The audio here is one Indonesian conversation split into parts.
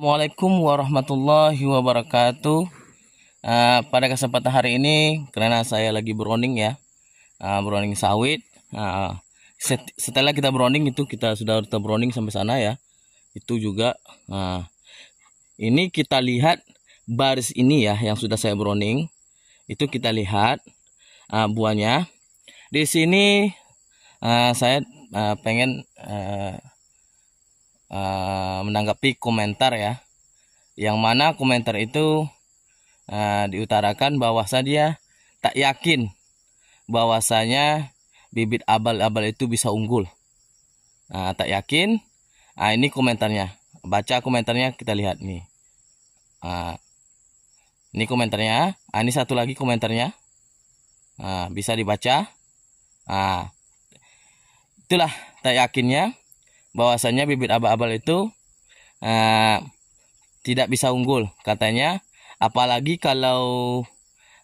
Assalamualaikum warahmatullahi wabarakatuh. Uh, pada kesempatan hari ini, karena saya lagi browning ya, uh, eh, browning sawit. Uh, set, setelah kita browning itu kita sudah browning sampai sana ya. Itu juga. Uh, ini kita lihat baris ini ya, yang sudah saya browning. Itu kita lihat uh, buahnya. Di sini uh, saya uh, pengen uh, uh, menanggapi komentar ya yang mana komentar itu uh, diutarakan bahwa dia tak yakin bahwasanya bibit abal-abal itu bisa unggul nah, tak yakin nah, ini komentarnya baca komentarnya kita lihat nih uh, ini komentarnya nah, ini satu lagi komentarnya nah, bisa dibaca nah, itulah tak yakinnya bahwasanya bibit abal-abal itu uh, tidak bisa unggul katanya apalagi kalau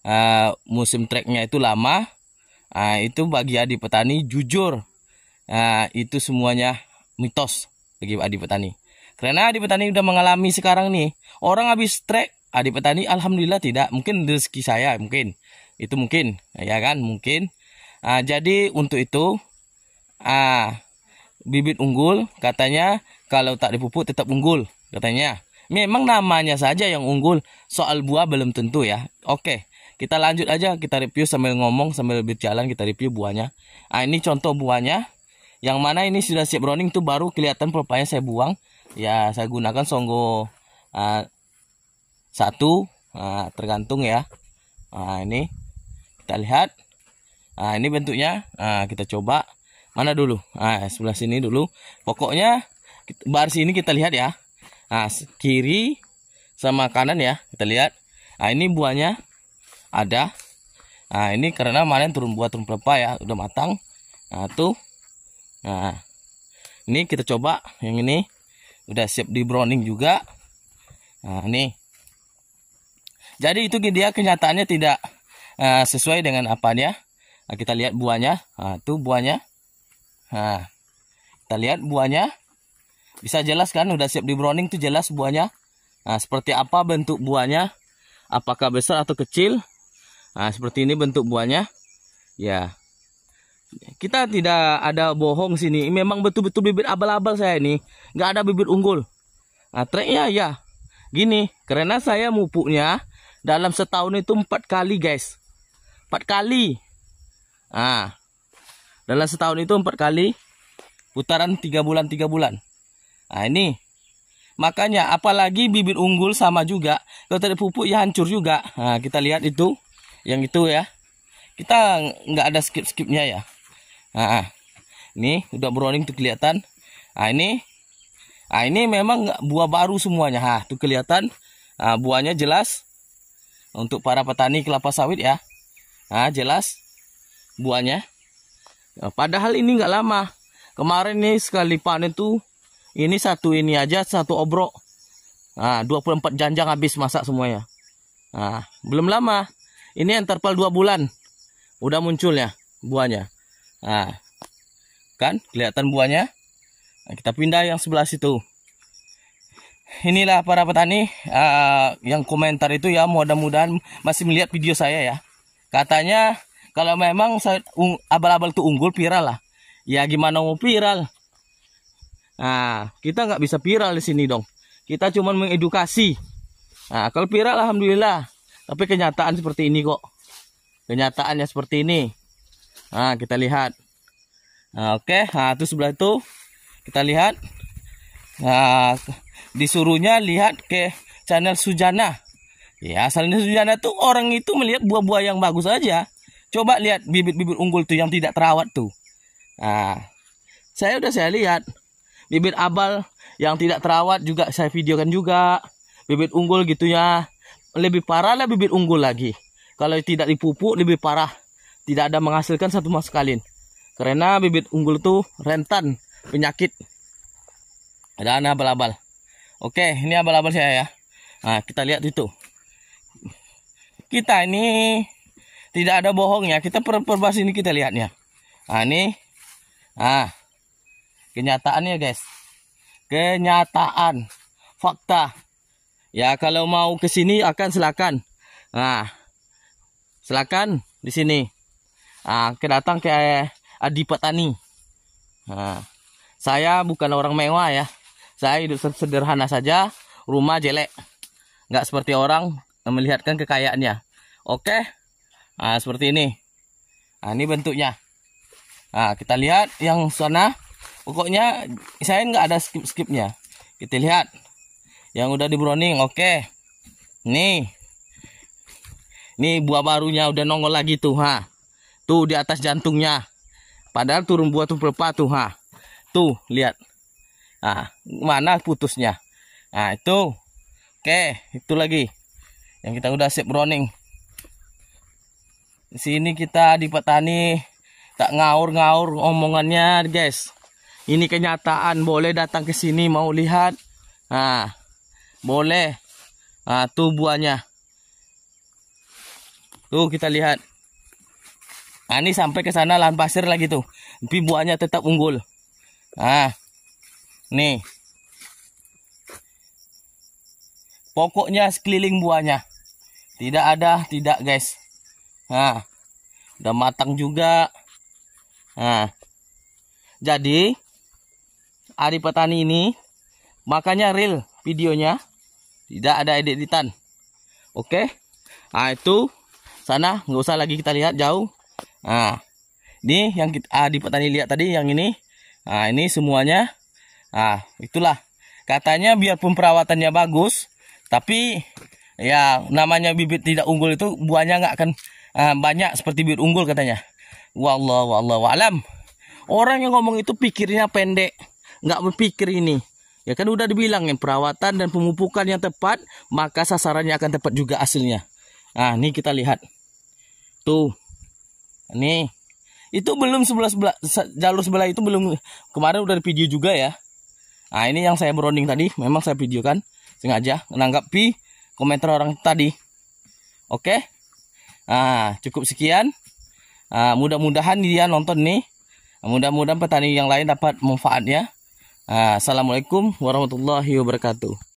uh, musim treknya itu lama uh, itu bagi adi petani jujur uh, itu semuanya mitos bagi adi petani karena adi petani sudah mengalami sekarang nih orang habis trek adi petani alhamdulillah tidak mungkin rezeki saya mungkin itu mungkin ya kan mungkin uh, jadi untuk itu uh, bibit unggul katanya kalau tak dipupuk tetap unggul katanya. Memang namanya saja yang unggul, soal buah belum tentu ya. Oke, kita lanjut aja kita review sambil ngomong sambil berjalan kita review buahnya. nah, ini contoh buahnya. Yang mana ini sudah siap browning tuh baru kelihatan pepaya saya buang. Ya, saya gunakan songgo uh, satu uh, tergantung ya. Nah, ini kita lihat. Nah, ini bentuknya. Nah, kita coba. Mana dulu? nah, sebelah sini dulu. Pokoknya bar sini kita lihat ya. Nah, kiri sama kanan ya. Kita lihat. Nah, ini buahnya ada. Nah, ini karena kemarin turun buah turun pelepa ya, udah matang. Nah, tuh. Nah, ini kita coba yang ini udah siap di browning juga. Nah, ini. Jadi itu dia kenyataannya tidak uh, sesuai dengan apanya. Nah, kita lihat buahnya. Nah, tuh buahnya. Nah, kita lihat buahnya. Bisa jelas kan udah siap di browning tuh jelas buahnya. Nah, seperti apa bentuk buahnya? Apakah besar atau kecil? Nah, seperti ini bentuk buahnya. Ya. Kita tidak ada bohong sini. Memang betul-betul bibit abal-abal saya ini. Nggak ada bibit unggul. Nah, treknya ya. Gini, karena saya mupuknya dalam setahun itu empat kali guys. Empat kali. Ah, dalam setahun itu empat kali putaran tiga bulan tiga bulan nah ini makanya apalagi bibit unggul sama juga kalau tadi pupuk ya hancur juga nah kita lihat itu yang itu ya kita nggak ada skip skipnya ya nah ah. ini udah browning tuh kelihatan nah ini nah ini memang buah baru semuanya ha nah, tuh kelihatan nah, buahnya jelas untuk para petani kelapa sawit ya nah jelas buahnya Ya, padahal ini nggak lama. Kemarin nih sekali panen tuh ini satu ini aja satu obrok. Nah, 24 janjang habis masak semuanya. Nah, belum lama. Ini yang terpal 2 bulan. Udah muncul ya buahnya. Nah, kan kelihatan buahnya. Nah, kita pindah yang sebelah situ. Inilah para petani uh, yang komentar itu ya mudah-mudahan masih melihat video saya ya. Katanya kalau memang abal-abal itu unggul viral lah. Ya gimana mau viral? Nah, kita nggak bisa viral di sini dong. Kita cuma mengedukasi. Nah, kalau viral alhamdulillah. Tapi kenyataan seperti ini kok. Kenyataannya seperti ini. Nah, kita lihat. Nah, oke, okay. nah itu sebelah itu kita lihat. Nah, disuruhnya lihat ke channel Sujana. Ya, asalnya Sujana tuh orang itu melihat buah-buah yang bagus aja. Coba lihat bibit-bibit unggul tuh yang tidak terawat tuh. Nah, saya udah saya lihat bibit abal yang tidak terawat juga saya videokan juga. Bibit unggul gitu ya. Lebih parah lah bibit unggul lagi. Kalau tidak dipupuk lebih parah. Tidak ada menghasilkan satu mas kalin. Karena bibit unggul tuh rentan penyakit. Dan abal-abal. Oke, ini abal-abal saya ya. Nah, kita lihat itu. Kita ini tidak ada bohongnya kita per perbas ini kita lihatnya nah ini ah kenyataannya guys kenyataan fakta ya kalau mau ke sini akan silakan nah silakan di sini ah ke kayak eh, Petani Adipatani nah, saya bukan orang mewah ya saya hidup sederhana saja rumah jelek nggak seperti orang melihatkan kekayaannya oke Nah, seperti ini. Nah, ini bentuknya. Nah, kita lihat yang sana. Pokoknya saya nggak ada skip-skipnya. Kita lihat. Yang udah di browning, oke. Okay. Nih. Nih buah barunya udah nongol lagi tuh, ha. Tuh di atas jantungnya. Padahal turun buah tuh berapa tuh, ha. Tuh, lihat. Nah, mana putusnya? Nah, itu. Oke, okay, itu lagi. Yang kita udah siap browning. Di sini kita di petani tak ngaur-ngaur omongannya, guys. Ini kenyataan, boleh datang ke sini mau lihat. Nah, boleh. Nah, tuh buahnya. Tuh kita lihat. Nah, ini sampai ke sana lahan pasir lagi tuh. Tapi buahnya tetap unggul. Nah, nih. Pokoknya sekeliling buahnya. Tidak ada, tidak guys. Nah, udah matang juga. Nah, jadi hari Petani ini makanya real videonya tidak ada edit editan. Oke, nah itu sana nggak usah lagi kita lihat jauh. Nah, ini yang kita di ah, Petani lihat tadi yang ini. Nah, ini semuanya. Nah, itulah katanya biarpun perawatannya bagus, tapi ya namanya bibit tidak unggul itu buahnya nggak akan Ah, banyak seperti bibit unggul katanya. Wallah wallah walam Orang yang ngomong itu pikirnya pendek, nggak berpikir ini. Ya kan udah dibilang yang perawatan dan pemupukan yang tepat, maka sasarannya akan tepat juga hasilnya. Nah, ini kita lihat. Tuh. Ini. Itu belum sebelah sebelah jalur sebelah itu belum kemarin udah di video juga ya. Nah, ini yang saya berunding tadi, memang saya videokan sengaja menanggapi komentar orang tadi. Oke. Okay? Ah, cukup sekian. Ah, mudah-mudahan dia nonton nih. Mudah-mudahan petani yang lain dapat manfaatnya. Ah, Assalamualaikum warahmatullahi wabarakatuh.